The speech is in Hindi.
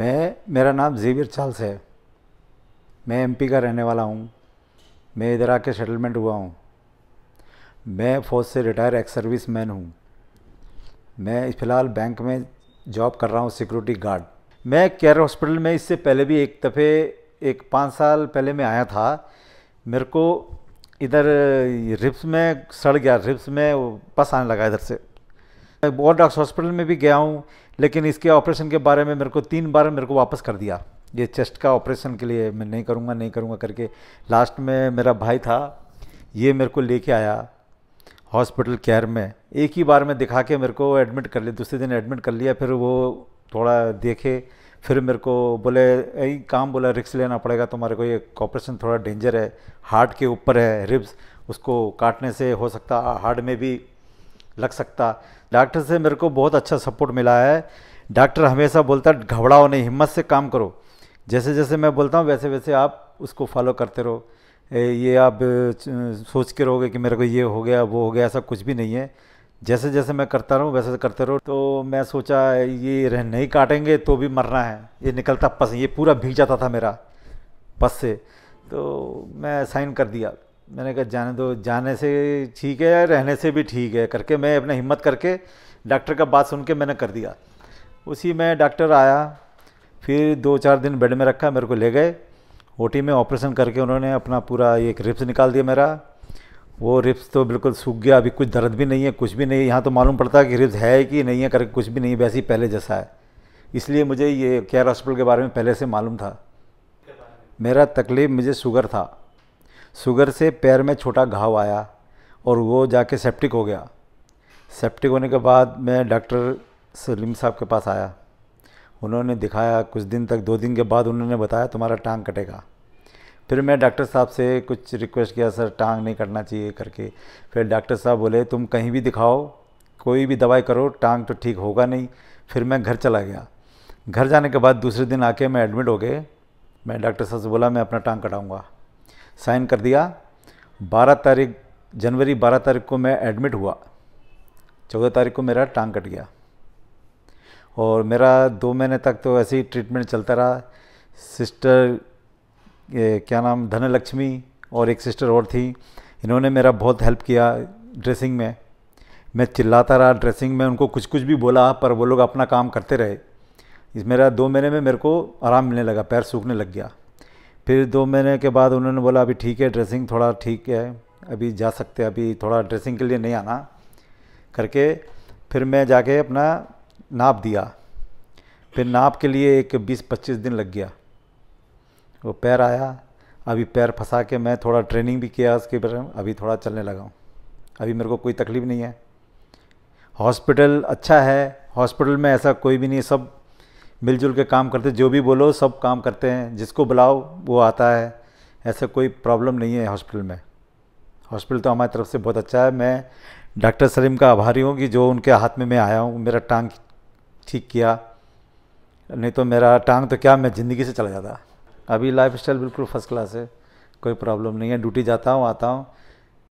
मैं मेरा नाम जेवियर चार्ल्स है मैं एमपी का रहने वाला हूँ मैं इधर आके सेटलमेंट हुआ हूँ मैं फ़ौज से रिटायर एक्स सर्विस मैन हूँ मैं फ़िलहाल बैंक में जॉब कर रहा हूँ सिक्योरिटी गार्ड मैं केयर हॉस्पिटल में इससे पहले भी एक दफ़े एक पाँच साल पहले मैं आया था मेरे को इधर रिप्स में सड़ गया रिप्स में पस आने लगा इधर से बोर डॉक्स हॉस्पिटल में भी गया हूँ लेकिन इसके ऑपरेशन के बारे में मेरे को तीन बार मेरे को वापस कर दिया ये चेस्ट का ऑपरेशन के लिए मैं नहीं करूँगा नहीं करूँगा करके लास्ट में मेरा भाई था ये मेरे को लेके आया हॉस्पिटल केयर में एक ही बार में दिखा के मेरे को एडमिट कर लिया दूसरे दिन एडमिट कर लिया फिर वो थोड़ा देखे फिर मेरे को बोले यही काम बोला रिक्स लेना पड़ेगा तुम्हारे को ये ऑपरेशन थोड़ा डेंजर है हार्ट के ऊपर है रिब्स उसको काटने से हो सकता हार्ट में भी लग सकता डॉक्टर से मेरे को बहुत अच्छा सपोर्ट मिला है डॉक्टर हमेशा बोलता घबराओ नहीं हिम्मत से काम करो जैसे जैसे मैं बोलता हूँ वैसे वैसे आप उसको फॉलो करते रहो ये आप सोच के रहोगे कि मेरे को ये हो गया वो हो गया ऐसा कुछ भी नहीं है जैसे जैसे मैं करता रहूँ वैसे करते रहो तो मैं सोचा ये रह नहीं काटेंगे तो भी मरना है ये निकलता पस ये पूरा भीग जाता था मेरा पस से तो मैं साइन कर दिया मैंने कहा जाने दो जाने से ठीक है रहने से भी ठीक है करके मैं अपने हिम्मत करके डॉक्टर का बात सुन के मैंने कर दिया उसी में डॉक्टर आया फिर दो चार दिन बेड में रखा मेरे को ले गए ओटी में ऑपरेशन करके उन्होंने अपना पूरा एक रिप्स निकाल दिया मेरा वो रिप्स तो बिल्कुल सूख गया अभी कुछ दर्द भी नहीं है कुछ भी नहीं यहाँ तो मालूम पड़ता है कि रिप्स है कि नहीं है करके कुछ भी नहीं वैसे ही पहले जैसा है इसलिए मुझे ये केयर हॉस्पिटल के बारे में पहले से मालूम था मेरा तकलीफ मुझे शुगर था शुगर से पैर में छोटा घाव आया और वो जाके सेप्टिक हो गया सेप्टिक होने के बाद मैं डॉक्टर सलीम साहब के पास आया उन्होंने दिखाया कुछ दिन तक दो दिन के बाद उन्होंने बताया तुम्हारा टांग कटेगा फिर मैं डॉक्टर साहब से कुछ रिक्वेस्ट किया सर टांग नहीं कटना चाहिए करके फिर डॉक्टर साहब बोले तुम कहीं भी दिखाओ कोई भी दवाई करो टांग तो ठीक होगा नहीं फिर मैं घर चला गया घर जाने के बाद दूसरे दिन आके मैं एडमिट हो गए मैं डॉक्टर साहब से बोला मैं अपना टांग कटाऊँगा साइन कर दिया बारह तारीख जनवरी बारह तारीख को मैं एडमिट हुआ चौदह तारीख को मेरा टांग कट गया और मेरा दो महीने तक तो ऐसे ही ट्रीटमेंट चलता रहा सिस्टर ये क्या नाम धनलक्ष्मी और एक सिस्टर और थी इन्होंने मेरा बहुत हेल्प किया ड्रेसिंग में मैं चिल्लाता रहा ड्रेसिंग में उनको कुछ कुछ भी बोला पर वो लोग अपना काम करते रहे इस मेरा दो महीने में मेरे को आराम मिलने लगा पैर सूखने लग गया फिर दो महीने के बाद उन्होंने बोला अभी ठीक है ड्रेसिंग थोड़ा ठीक है अभी जा सकते अभी थोड़ा ड्रेसिंग के लिए नहीं आना करके फिर मैं जाके अपना नाप दिया फिर नाप के लिए एक 20-25 दिन लग गया वो पैर आया अभी पैर फंसा के मैं थोड़ा ट्रेनिंग भी किया उसके बारे में अभी थोड़ा चलने लगा हूँ अभी मेरे को कोई तकलीफ़ नहीं है हॉस्पिटल अच्छा है हॉस्पिटल में ऐसा कोई भी नहीं सब मिलजुल के काम करते जो भी बोलो सब काम करते हैं जिसको बुलाओ वो आता है ऐसा कोई प्रॉब्लम नहीं है हॉस्पिटल में हॉस्पिटल तो हमारी तरफ से बहुत अच्छा है मैं डॉक्टर सलीम का आभारी हूँ कि जो उनके हाथ में मैं आया हूँ मेरा टांग ठीक किया नहीं तो मेरा टांग तो क्या मैं ज़िंदगी से चला जाता अभी लाइफ स्टाइल बिल्कुल फर्स्ट क्लास है कोई प्रॉब्लम नहीं है ड्यूटी जाता हूँ आता हूँ